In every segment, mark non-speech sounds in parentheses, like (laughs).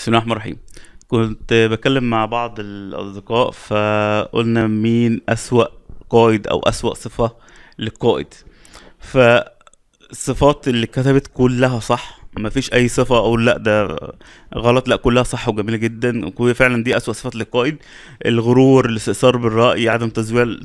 بسم الله الرحمن الرحيم كنت بكلم مع بعض الأصدقاء فقلنا مين أسوأ قائد أو أسوأ صفة للقائد فالصفات اللي كتبت كلها صح مفيش أي صفة أقول لأ ده غلط لأ كلها صح وجميلة جدا وفعلا دي أسوأ صفات للقائد الغرور الاستئثار بالرأي عدم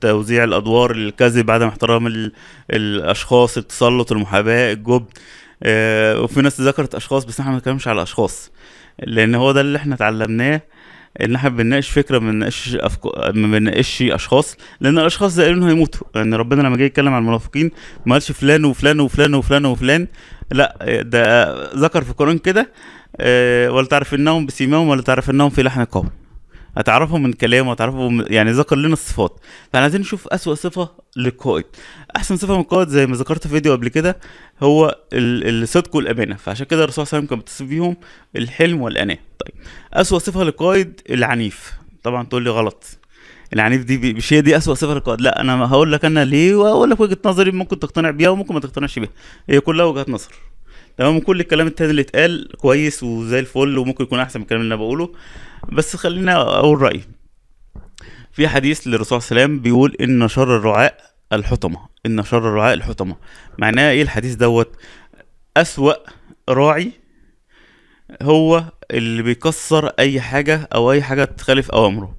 توزيع الأدوار الكذب عدم احترام الأشخاص التسلط المحاباة الجبن آه، وفي ناس ذكرت أشخاص بس احنا ما على أشخاص لان هو ده اللي احنا اتعلمناه ان احنا بنناقش فكره ما بنناقش أفكو... ما بنناقش اشخاص لان الاشخاص ده قالوا هيموتوا لان يعني ربنا لما جه يتكلم عن المنافقين ما قالش فلان وفلان وفلان وفلان وفلان لا ده ذكر في القران كده آه، ولا تعرف انهم بسيماهم ولا تعرف انهم في لحن قوم هتعرفه من كلامه هتعرفه من... يعني ذكر لنا الصفات فاحنا عايزين نشوف اسوأ صفة للقائد احسن صفة من القائد زي ما ذكرت في فيديو قبل كده هو الصدق والامانة فعشان كده الرسول صلى الله عليه وسلم كان بيتصف بيهم الحلم والاناه طيب اسوأ صفة للقائد العنيف طبعا تقول لي غلط العنيف دي مش هي دي اسوأ صفه للقائد لا انا هقول لك انا ليه واقول لك وجهه نظري ممكن تقتنع بيها وممكن ما تقتنعش بيها هي كلها وجهات نظر تمام يعني كل الكلام التاني اللي اتقال كويس وزي الفل وممكن يكون احسن من الكلام اللي انا بقوله بس خلينا اقول رايي في حديث للرسول صلى الله عليه وسلم بيقول ان شر الرعاء الحطمه ان شر الرعاء الحطمه معناه ايه الحديث دوت اسوا راعي هو اللي بيكسر اي حاجه او اي حاجه تخالف اوامره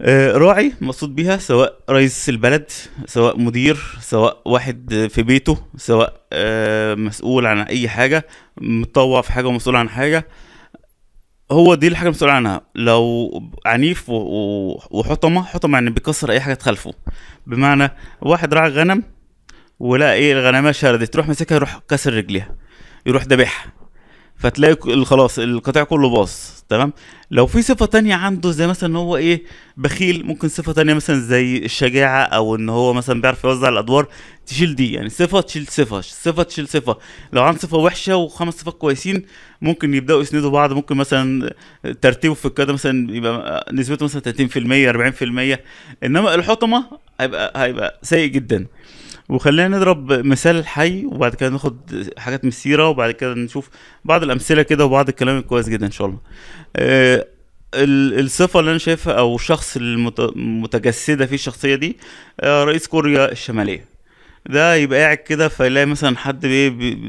آه، راعي مقصود بيها سواء رئيس البلد سواء مدير سواء واحد في بيته سواء آه، مسؤول عن اي حاجه متطوع في حاجه ومسؤول عن حاجه هو دي الحاجه المسؤول عنها لو عنيف وحطمه حطمه يعني بيكسر اي حاجه تخلفه بمعنى واحد راعي غنم ولقى ايه الغنمه شردت تروح ماسكها يروح كسر رجليها يروح دبحها فتلاقي خلاص القطيع كله باص تمام لو في صفة تانية عنده زي مثلا ان هو ايه بخيل ممكن صفة تانية مثلا زي الشجاعة او ان هو مثلا بيعرف يوزع الادوار تشيل دي يعني صفة تشيل صفة صفة تشيل صفة لو عنده صفة وحشة وخمس صفات كويسين ممكن يبدأوا يسندوا بعض ممكن مثلا ترتيبه في القيادة مثلا يبقى نسبته مثلا 30% 40% انما الحطمة هيبقى هيبقى سيء جدا وخلينا نضرب مثال حي وبعد كده ناخد حاجات من السيره وبعد كده نشوف بعض الامثله كده وبعض الكلام الكويس جدا ان شاء الله آه الصفه اللي انا شايفها او الشخص المتجسده في الشخصيه دي آه رئيس كوريا الشماليه ده يبقى قاعد كده فيلاقي مثلا حد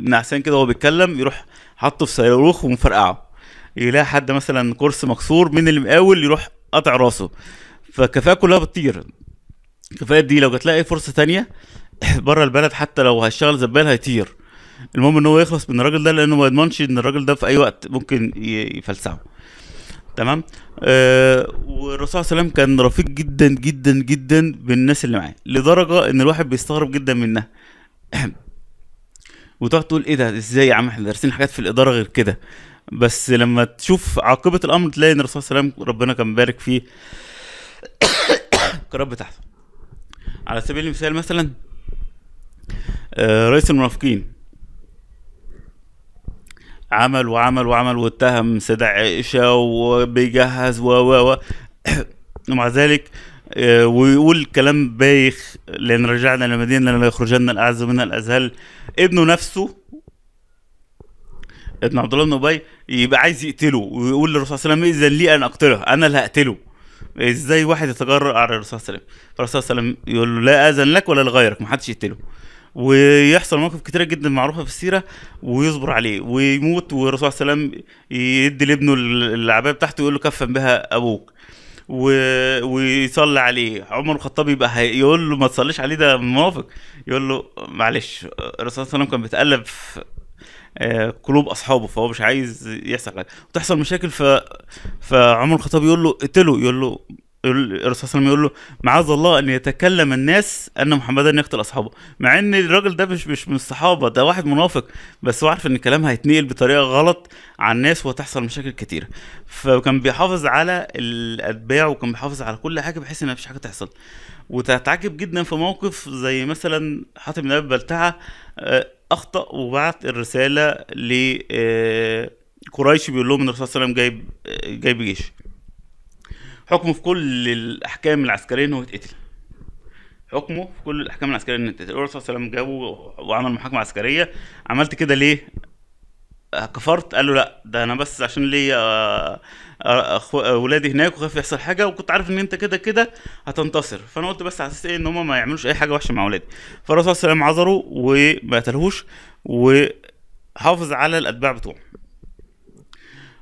نعسان كده وهو بيتكلم يروح حاطه في صاروخ ومفرقعه يلاقي حد مثلا كرسي مكسور من اللي مقاول يروح قاطع راسه فالكفاءه كلها بتطير كفاءه دي لو جات لها اي فرصه تانية (laughs) بره البلد حتى لو هيشتغل زبال هيطير المهم ان هو يخلص من الراجل ده لانه ما يضمنش ان الراجل ده في اي وقت ممكن يفلسعه تمام آه والرسول صلى الله عليه وسلم كان رفيق جدا جدا جدا بالناس اللي معاه لدرجه ان الواحد بيستغرب جدا منها (clears throat) وتقعد تقول ايه ده ازاي يا عم احنا دارسين حاجات في الاداره غير كده بس لما تشوف عاقبه الامر تلاقي ان الرسول صلى الله عليه وسلم ربنا كان بارك فيه القرارات (coughs) بتاعته على سبيل المثال مثلا آه، رئيس المنافقين عمل وعمل وعمل واتهم سيدة عائشة وبيجهز و و (clears throat) ومع ذلك آه، ويقول كلام بايخ لأن رجعنا للمدينة لأن يخرجن الأعز من الأذهل ابنه نفسه ابن عبد الله بن أبي يبقى عايز يقتله ويقول للرسول صلى الله عليه وسلم إذا لي أن أقتله أنا اللي هقتله ازاي واحد يتجرأ على الرسول صلى الله عليه وسلم فالرسول صلى الله عليه وسلم يقول له لا اذن لك ولا لغيرك محدش يقتله ويحصل مواقف كتيرة جدا معروفة في السيرة ويصبر عليه ويموت والرسول صلى الله عليه وسلم يدي لابنه العباية بتاعته يقول له كفن بها أبوك و... ويصلي عليه عمر الخطاب يبقى هي... يقول له ما تصليش عليه ده منافق يقول له معلش الرسول صلى الله عليه وسلم كان بيتألف في آه، قلوب اصحابه فهو مش عايز يحصل حاجه وتحصل مشاكل ف فعمر الخطاب يقول له اقتله يقول له الرسول صلى الله عليه وسلم يقول له معاذ الله ان يتكلم الناس ان محمدا يقتل اصحابه مع ان الراجل ده مش مش من الصحابه ده واحد منافق بس هو عارف ان الكلام هيتنقل بطريقه غلط على الناس وتحصل مشاكل كتيره فكان بيحافظ على الاتباع وكان بيحافظ على كل حاجه بحيث ان مفيش حاجه تحصل وتتعجب جدا في موقف زي مثلا حاتم بن ابي بلتعه آه، اخطا وبعت الرساله ل آه، قريش بيقول لهم ان الرسول صلى الله عليه وسلم جايب آه، جايب جيش حكمه في كل الاحكام العسكريه انه يتقتل حكمه في كل الاحكام العسكريه انه يتقتل الرسول صلى الله عليه وسلم جابه وعمل محاكمه عسكريه عملت كده ليه كفرت قال له لا ده انا بس عشان ليا اولادي آه، آه، آه، هناك وخايف يحصل حاجه وكنت عارف ان انت كده كده هتنتصر فانا قلت بس على اساس ايه ان هم ما يعملوش اي حاجه وحشه مع اولادي فالرسول صلى الله عليه وسلم عذره وما قتلهوش وحافظ على الاتباع بتوعه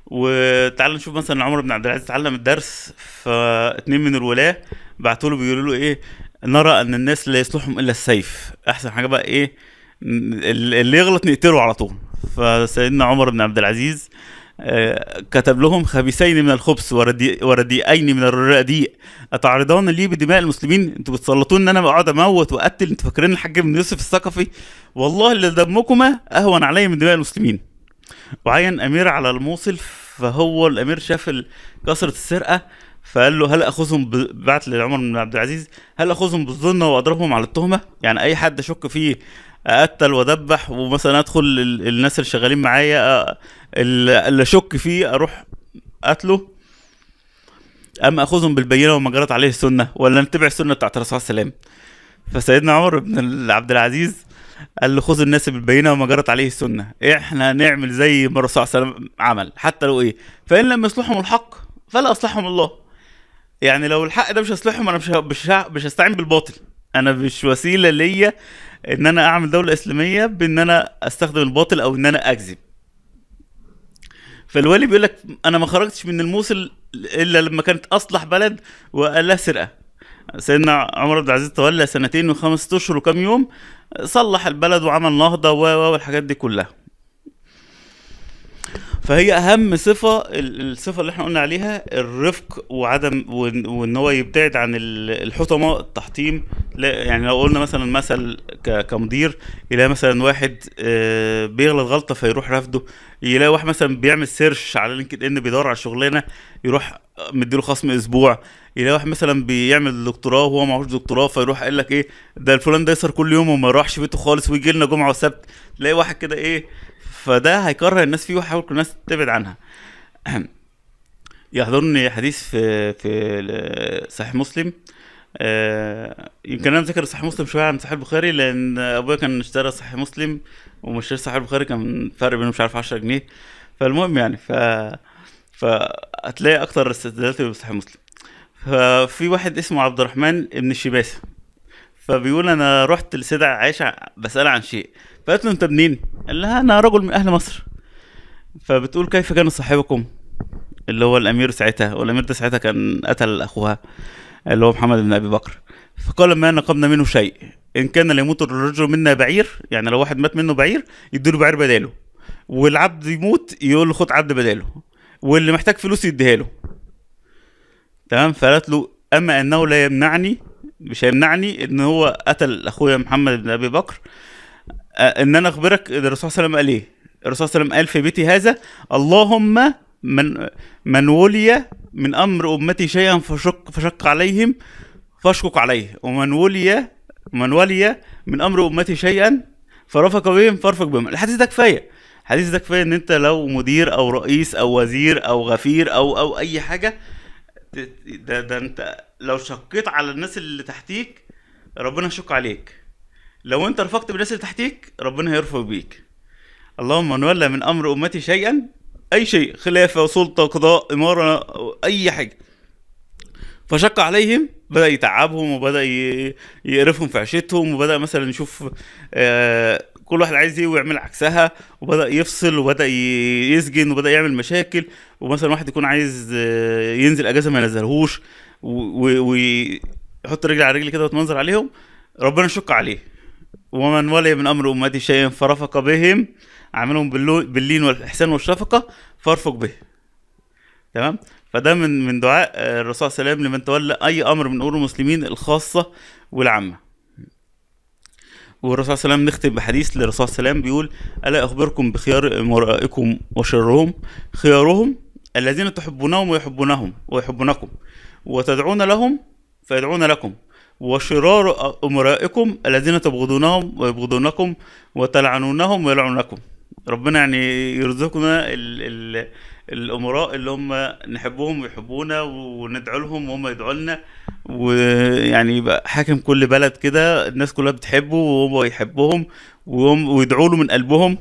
وتعال نشوف مثلا عمر بن عبد العزيز اتعلم الدرس فاتنين من الولاة بعتوا له بيقولوا له ايه نرى ان الناس لا يصلحهم الا السيف احسن حاجه بقى ايه اللي يغلط نقتله على طول فسيدنا عمر بن عبد العزيز آه، كتب لهم خبيثين من الخبث ورديئين من الرديء اتعرضان لي بدماء المسلمين انتوا بتسلطون ان انا بقعد اموت واقتل انتوا فاكرين الحاج بن يوسف الثقفي والله اللي دمكما اهون علي من دماء المسلمين وعين امير على الموصل فهو الامير شاف كثره السرقه فقال له هل اخذهم ب... بعت لعمر بن عبد العزيز هل اخذهم بالظنه واضربهم على التهمه يعني اي حد اشك فيه اقتل وادبح ومثلا ادخل الناس اللي شغالين معايا اللي اشك فيه اروح قتله ام اخذهم بالبينه وما جرت عليه السنه ولا نتبع السنه بتاعت الرسول عليه السلام؟ فسيدنا عمر بن عبد العزيز قال له خذ الناس بالبينه وما جرت عليه السنه احنا نعمل زي ما الرسول صلى الله عليه وسلم عمل حتى لو ايه فان لم يصلحهم الحق فلا اصلحهم الله يعني لو الحق ده مش هيصلحهم انا مش مش مش هستعين بالباطل انا مش وسيله ليا ان انا اعمل دوله اسلاميه بان انا استخدم الباطل او ان انا اكذب فالوالي بيقول لك انا ما خرجتش من الموصل الا لما كانت اصلح بلد وقال لها سرقه سيدنا عمر بن العزيز تولى سنتين وخمسة اشهر وكام يوم صلح البلد وعمل نهضه و والحاجات دي كلها فهي اهم صفه الصفه اللي احنا قلنا عليها الرفق وعدم وان هو يبتعد عن الحطمه التحطيم يعني لو قلنا مثلا مثل كمدير يلاقي مثلا واحد آه، بيغلط غلطه فيروح رافده يلاقي واحد مثلا بيعمل سيرش على لينكد ان بيدور على شغلانه يروح مديله خصم اسبوع يلاقي واحد مثلا بيعمل دكتوراه وهو ما معهوش دكتوراه فيروح قال لك ايه ده الفلان ده يسهر كل يوم وما يروحش بيته خالص ويجي لنا جمعه وسبت تلاقي واحد كده ايه فده هيكره الناس فيه ويحاول الناس تبعد عنها (clears throat) يحضرني حديث في في صحيح مسلم آه، يمكن انا مذاكر صحيح مسلم شويه عن صحيح البخاري لان ابويا كان اشترى صحيح مسلم ومشتري صحيح البخاري كان فرق بينهم مش عارف 10 جنيه فالمهم يعني ف فهتلاقي اكتر استدلالات في بيصحح مسلم ففي واحد اسمه عبد الرحمن ابن الشباسه فبيقول انا رحت لسيدة عائشه بسأل عن شيء فقالت له انت منين؟ قال لها انا رجل من اهل مصر فبتقول كيف كان صاحبكم اللي هو الامير ساعتها والامير ده ساعتها كان قتل اخوها اللي هو محمد بن ابي بكر فقال ما نقمنا منه شيء ان كان ليموت الرجل منا بعير يعني لو واحد مات منه بعير يديله بعير بداله والعبد يموت يقول له خد عبد بداله واللي محتاج فلوس يديها له تمام فقالت له اما انه لا يمنعني مش هيمنعني ان هو قتل اخويا محمد بن ابي بكر آه، ان انا اخبرك ان الرسول صلى الله عليه وسلم قال ايه الرسول صلى الله عليه وسلم قال في بيتي هذا اللهم من من ولي من امر امتي شيئا فشق فشق عليهم فاشقق عليه ومن ولي من ولي من امر امتي شيئا فرفق بهم فارفق بهم الحديث ده كفايه حديث ده كفايه ان انت لو مدير او رئيس او وزير او غفير او او اي حاجه ده ده انت لو شقيت على الناس اللي تحتيك ربنا يشق عليك لو انت رفقت بالناس اللي تحتيك ربنا هيرفق بيك اللهم من ولى من امر امتي شيئا اي شيء خلافه سلطه قضاء اماره اي حاجه فشق عليهم بدا يتعبهم وبدا يقرفهم في عيشتهم وبدا مثلا يشوف آه كل واحد عايز ايه ويعمل عكسها وبدا يفصل وبدا يسجن وبدا يعمل مشاكل ومثلا واحد يكون عايز آه، ينزل اجازه ما ينزلهوش ويحط رجل على رجل كده وتنظر عليهم ربنا يشق عليه ومن ولي من امر امتي شيئا فرفق بهم عاملهم باللين والاحسان والشفقه فارفق به تمام فده من من دعاء آه، الرسول صلى الله عليه وسلم لمن تولى اي امر من امور المسلمين الخاصه والعامه والرسول صلى الله عليه وسلم نختم بحديث للرسول صلى الله عليه وسلم بيقول الا اخبركم بخيار امرائكم وشرهم خيارهم الذين تحبونهم ويحبونهم ويحبونكم وتدعون لهم فيدعون لكم وشرار امرائكم الذين تبغضونهم ويبغضونكم وتلعنونهم ويلعنونكم ربنا يعني يرزقنا ال ال الامراء اللي هم نحبهم ويحبونا وندعو لهم وهم يدعوا لنا ويعني يبقى حاكم كل بلد كده الناس كلها بتحبه وهو يحبهم ويدعوا له من قلبهم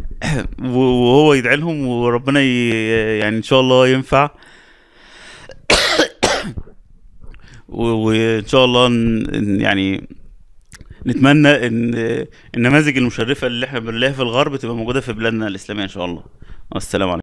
(clears throat) وهو يدعي لهم وربنا يعني ان شاء الله ينفع (clears throat) وان شاء الله يعني نتمنى ان النماذج المشرفه اللي احنا بنلاقيها في الغرب تبقى موجوده في بلادنا الاسلاميه ان شاء الله والسلام عليكم